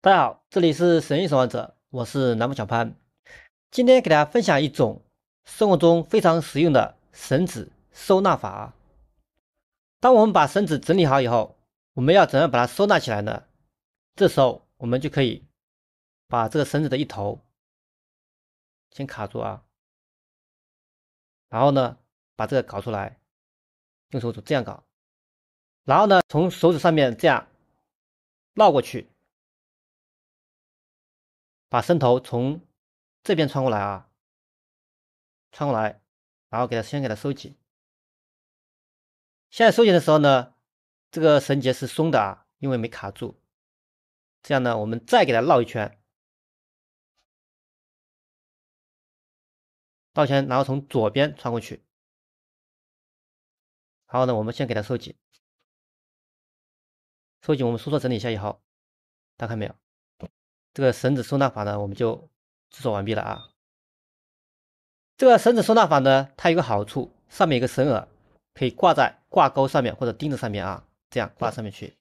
大家好，这里是神域守望者，我是南风小潘。今天给大家分享一种生活中非常实用的绳子收纳法。当我们把绳子整理好以后，我们要怎样把它收纳起来呢？这时候我们就可以把这个绳子的一头先卡住啊，然后呢把这个搞出来，用手指这样搞，然后呢从手指上面这样绕过去。把绳头从这边穿过来啊，穿过来，然后给它先给它收紧。现在收紧的时候呢，这个绳结是松的啊，因为没卡住。这样呢，我们再给它绕一圈，绕圈，然后从左边穿过去。然后呢，我们先给它收紧，收紧，我们输出整理一下以后，大家看没有？这个绳子收纳法呢，我们就制作完毕了啊。这个绳子收纳法呢，它有个好处，上面有个绳耳，可以挂在挂钩上面或者钉子上面啊，这样挂上面去。